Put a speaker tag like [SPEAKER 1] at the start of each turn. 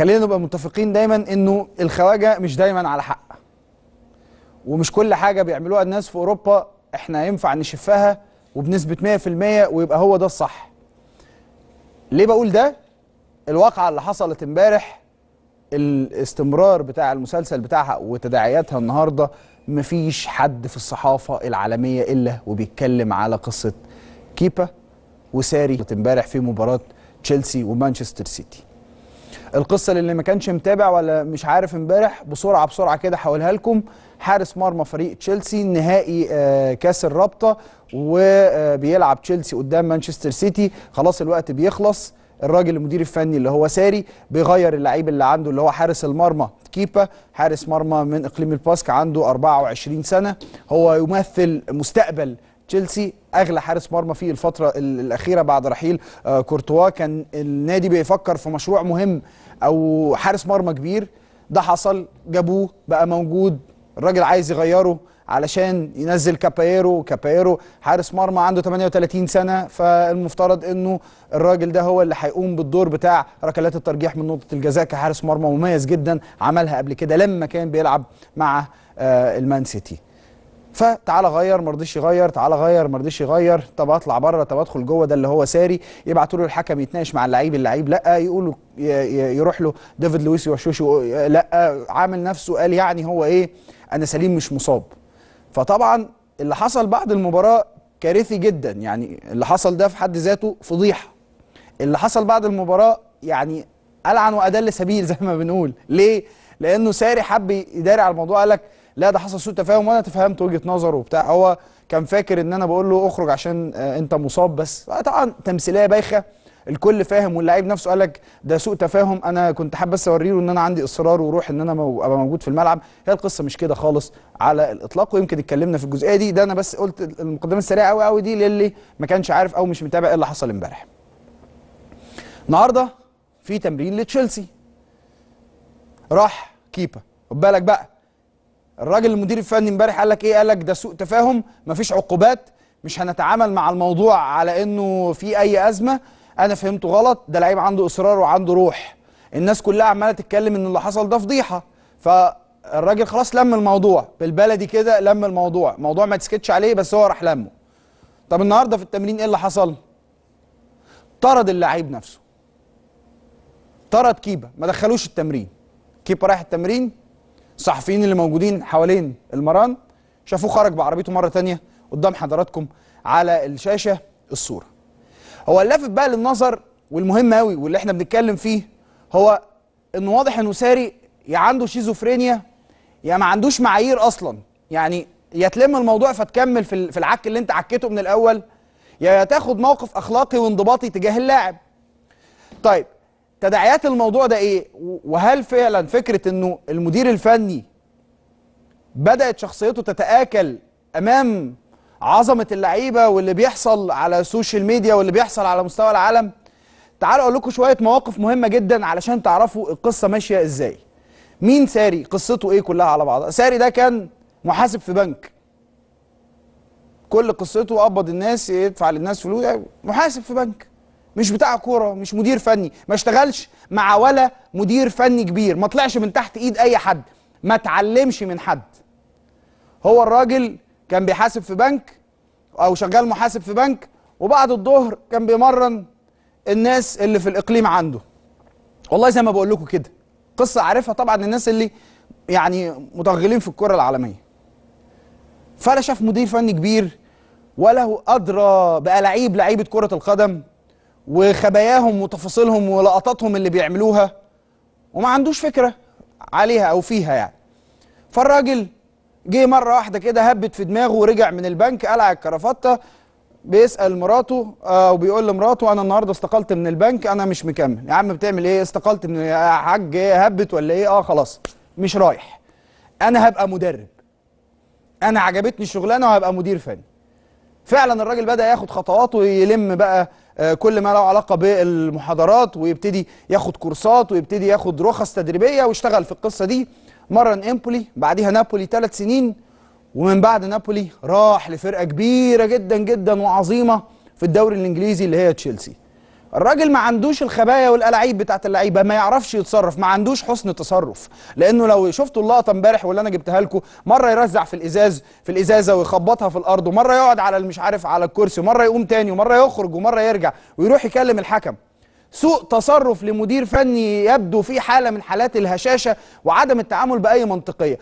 [SPEAKER 1] خلينا نبقى متفقين دايما انه الخواجه مش دايما على حق ومش كل حاجه بيعملوها الناس في اوروبا احنا ينفع نشفها وبنسبه 100% ويبقى هو ده الصح ليه بقول ده الواقعه اللي حصلت امبارح الاستمرار بتاع المسلسل بتاعها وتداعياتها النهارده مفيش حد في الصحافه العالميه الا وبيتكلم على قصه كيبا وساري امبارح في مباراه تشيلسي ومانشستر سيتي القصه للي ما كانش متابع ولا مش عارف امبارح بسرعه بسرعه كده هقولها لكم حارس مرمى فريق تشيلسي نهائي آه، كاس الرابطه وبيلعب تشيلسي قدام مانشستر سيتي خلاص الوقت بيخلص الراجل المدير الفني اللي هو ساري بيغير اللعيب اللي عنده اللي هو حارس المرمى كيبا حارس مرمى من اقليم الباسك عنده 24 سنه هو يمثل مستقبل تشيلسي اغلى حارس مرمى في الفتره الاخيره بعد رحيل آه، كورتوا كان النادي بيفكر في مشروع مهم او حارس مرمى كبير ده حصل جابوه بقى موجود الراجل عايز يغيره علشان ينزل كابايرو كابايرو حارس مرمى عنده 38 سنه فالمفترض انه الراجل ده هو اللي هيقوم بالدور بتاع ركلات الترجيح من نقطه الجزاء كحارس مرمى مميز جدا عملها قبل كده لما كان بيلعب مع آه، المان سيتي فتعالى غير ما رضيش يغير تعالى غير ما رضيش يغير طب اطلع بره طب ادخل جوه ده اللي هو ساري يبعتوا له الحكم يتناقش مع اللعيب اللعيب لا يقولوا يروح له ديفيد لويس يوشوشو لا عامل نفسه قال يعني هو ايه انا سليم مش مصاب فطبعا اللي حصل بعد المباراه كارثي جدا يعني اللي حصل ده في حد ذاته فضيحه اللي حصل بعد المباراه يعني العن وادل سبيل زي ما بنقول ليه لانه ساري حب يداري على الموضوع قال لك لا ده حصل سوء تفاهم وانا تفهمت وجهه نظره وبتاع هو كان فاكر ان انا بقول له اخرج عشان آه، انت مصاب بس آه، طبعا تمثيليه بايخه الكل فاهم واللعيب نفسه قال لك ده سوء تفاهم انا كنت حابب بس اوريله ان انا عندي اصرار وروح ان انا ابقى موجود في الملعب هي القصه مش كده خالص على الاطلاق ويمكن اتكلمنا في الجزئيه دي ده انا بس قلت المقدمه السريعه قوي قوي دي للي ما كانش عارف او مش متابع ايه اللي حصل امبارح النهارده في تمرين لتشيلسي راح كيبا خد بالك بقى الراجل المدير الفني امبارح قال لك ايه قال لك ده سوء تفاهم مفيش عقوبات مش هنتعامل مع الموضوع على انه في اي ازمه انا فهمته غلط ده لعيب عنده اصرار وعنده روح الناس كلها عماله تتكلم ان اللي حصل ده فضيحه فالراجل خلاص لم الموضوع بالبلدي كده لم الموضوع موضوع ما تسكتش عليه بس هو راح لمه طب النهارده في التمرين ايه اللي حصل طرد اللعيب نفسه طرد كيبا ما دخلوش التمرين كيبا رايح التمرين الصحفيين اللي موجودين حوالين المران شافوه خرج بعربيته مره تانية قدام حضراتكم على الشاشه الصوره هو اللافت بقى للنظر والمهم قوي واللي احنا بنتكلم فيه هو ان واضح انه ساري يا عنده شيزوفرينيا يا ما عندوش معايير اصلا يعني يا تلم الموضوع فتكمل في العك اللي انت عكيته من الاول يا تاخد موقف اخلاقي وانضباطي تجاه اللاعب طيب تداعيات الموضوع ده ايه وهل فعلا فكره انه المدير الفني بدات شخصيته تتاكل امام عظمه اللعيبه واللي بيحصل على السوشيال ميديا واللي بيحصل على مستوى العالم تعالوا اقول لكم شويه مواقف مهمه جدا علشان تعرفوا القصه ماشيه ازاي مين ساري قصته ايه كلها على بعضها ساري ده كان محاسب في بنك كل قصته قبض الناس يدفع للناس فلوس محاسب في بنك مش بتاع كوره مش مدير فني ما اشتغلش مع ولا مدير فني كبير ما طلعش من تحت ايد اي حد ما اتعلمش من حد هو الراجل كان بيحاسب في بنك او شغال محاسب في بنك وبعد الظهر كان بيمرن الناس اللي في الاقليم عنده والله زي ما بقول لكم كده قصه عارفها طبعا الناس اللي يعني متغلين في الكره العالميه فلا شاف مدير فني كبير ولا هو ادرى بقى لعيب لعيبه كره القدم وخباياهم وتفاصيلهم ولقطاتهم اللي بيعملوها وما عندوش فكره عليها او فيها يعني فالراجل جه مره واحده كده هبت في دماغه ورجع من البنك قلع الكرافته بيسال مراته او آه، بيقول لمراته انا النهارده استقلت من البنك انا مش مكمل يا عم بتعمل ايه استقلت من يا حاج هبت ولا ايه اه خلاص مش رايح انا هبقى مدرب انا عجبتني الشغلانه وهبقى مدير فني فعلا الراجل بدا ياخد خطوات ويلم بقى آه، كل ما له علاقه بالمحاضرات ويبتدي ياخد كورسات ويبتدي ياخد رخص تدريبيه واشتغل في القصه دي مرن امبولي بعديها نابولي ثلاث سنين ومن بعد نابولي راح لفرقه كبيره جدا جدا وعظيمه في الدوري الانجليزي اللي هي تشيلسي الراجل ما عندوش الخبايا والألاعيب بتاعت اللعيبه ما يعرفش يتصرف ما عندوش حسن تصرف لانه لو شفتوا اللقطه امبارح واللي انا جبتها لكم مره يرزع في الازاز في الازازه ويخبطها في الارض ومره يقعد على مش عارف على الكرسي ومره يقوم تاني ومره يخرج ومره يرجع ويروح يكلم الحكم سوء تصرف لمدير فني يبدو في حاله من حالات الهشاشه وعدم التعامل باي منطقيه